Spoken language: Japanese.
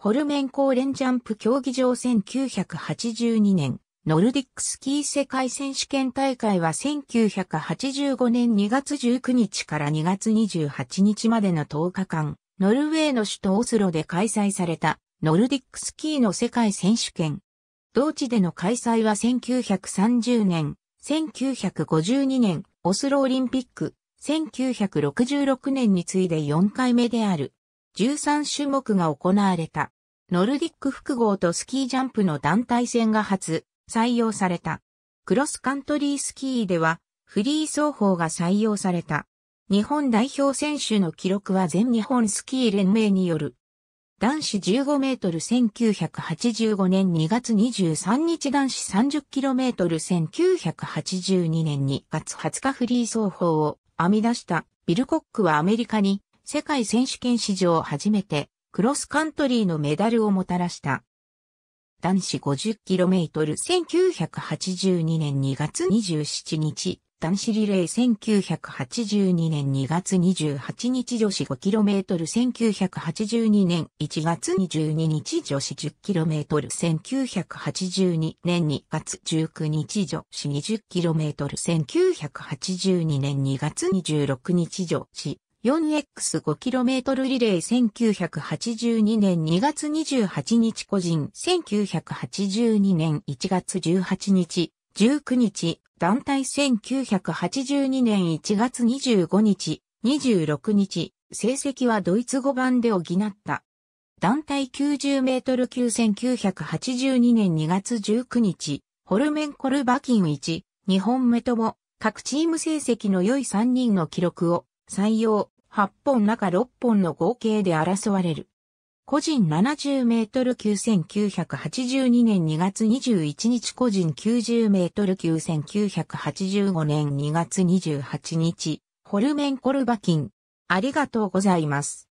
ホルメンコーレンジャンプ競技場1982年、ノルディックスキー世界選手権大会は1985年2月19日から2月28日までの10日間、ノルウェーの首都オスロで開催されたノルディックスキーの世界選手権。同地での開催は1930年、1952年、オスロオリンピック、1966年に次いで4回目である。13種目が行われた。ノルディック複合とスキージャンプの団体戦が初採用された。クロスカントリースキーではフリー走法が採用された。日本代表選手の記録は全日本スキー連盟による。男子15メートル1985年2月23日男子30キロメートル1982年2月20日フリー走法を編み出したビルコックはアメリカに世界選手権史上初めてクロスカントリーのメダルをもたらした。男子 50km1982 年2月27日、男子リレー1982年2月28日女子 5km1982 年1月22日女子 10km1982 年2月19日女子 20km1982 年2月26日女子 4x5km リレー1982年2月28日個人1982年1月18日19日団体1982年1月25日26日成績はドイツ語版で補った。団体90メートル級1982年2月19日ホルメンコルバキン1、2本目とも各チーム成績の良い3人の記録を採用、8本中6本の合計で争われる。個人70メートル級9 8 2年2月21日個人90メートル級9 8 5年2月28日、ホルメンコルバキン。ありがとうございます。